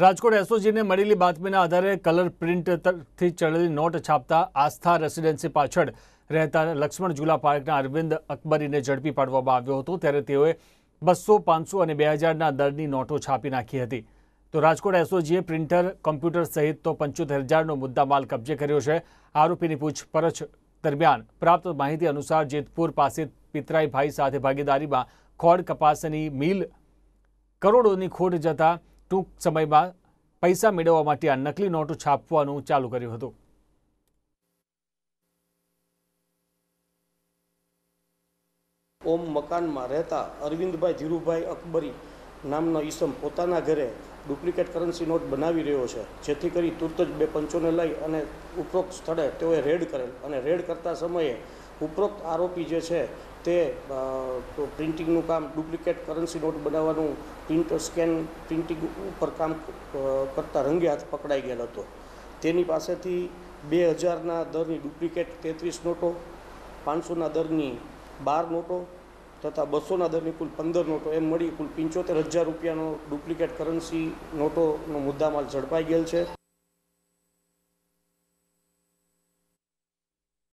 રાજકોટ એસઓજીને મળેલી બાતમીના આધારે કલર પ્રિન્ટથી ચડેલી નોટ છાપતા આસ્થા રેસિડેન્સી પાછળ રહેતા લક્ષ્મણ ઝુલા પાર્કના અરવિંદ અકબરીને ઝડપી પાડવામાં આવ્યો હતો ત્યારે તેઓએ બસો પાંચસો અને બે હજારના દરની નોટો છાપી નાખી હતી તો રાજકોટ એસઓજીએ પ્રિન્ટર કમ્પ્યુટર સહિત તો પંચોતેર હજારનો મુદ્દામાલ કબજે કર્યો છે આરોપીની પૂછપરછ દરમિયાન પ્રાપ્ત માહિતી અનુસાર જેતપુર પાસે પિતરાઈભાઈ સાથે ભાગીદારીમાં ખોડ કપાસની મિલ કરોડોની ખોટ જતાં ટૂંક સમયમાં પૈસા મેળવવા માટે આ નકલી નોટો છાપવાનું ચાલુ કર્યું હતું ઓમ મકાનમાં રહેતા અરવિંદભાઈ ધીરુભાઈ અકબરી નામનો ઈસમ પોતાના ઘરે ડુપ્લિકેટ કરન્સી નોટ બનાવી રહ્યો છે જેથી કરી તુરત જ બે પંચોને લઈ અને ઉપરોક્ત સ્થળે તેઓએ રેડ કરેલ અને રેડ કરતા સમયે ઉપરોક્ત આરોપી જે છે તે પ્રિન્ટિંગનું કામ ડુપ્લિકેટ કરન્સી નોટ બનાવવાનું પ્રિન્ટ સ્કેન પ્રિન્ટિંગ ઉપર કામ કરતાં રંગે હાથ પકડાઈ ગયેલ હતો તેની પાસેથી બે હજારના દરની ડુપ્લિકેટ તેત્રીસ નોટો પાંચસોના દરની બાર નોટો તથા બસોના દરની કુલ પંદર નોટો એમ મળી કુલ પંચોતેર હજાર રૂપિયાનો ડુપ્લિકેટ કરન્સી નોટોનો મુદ્દામાલ ઝડપાઈ ગયેલ છે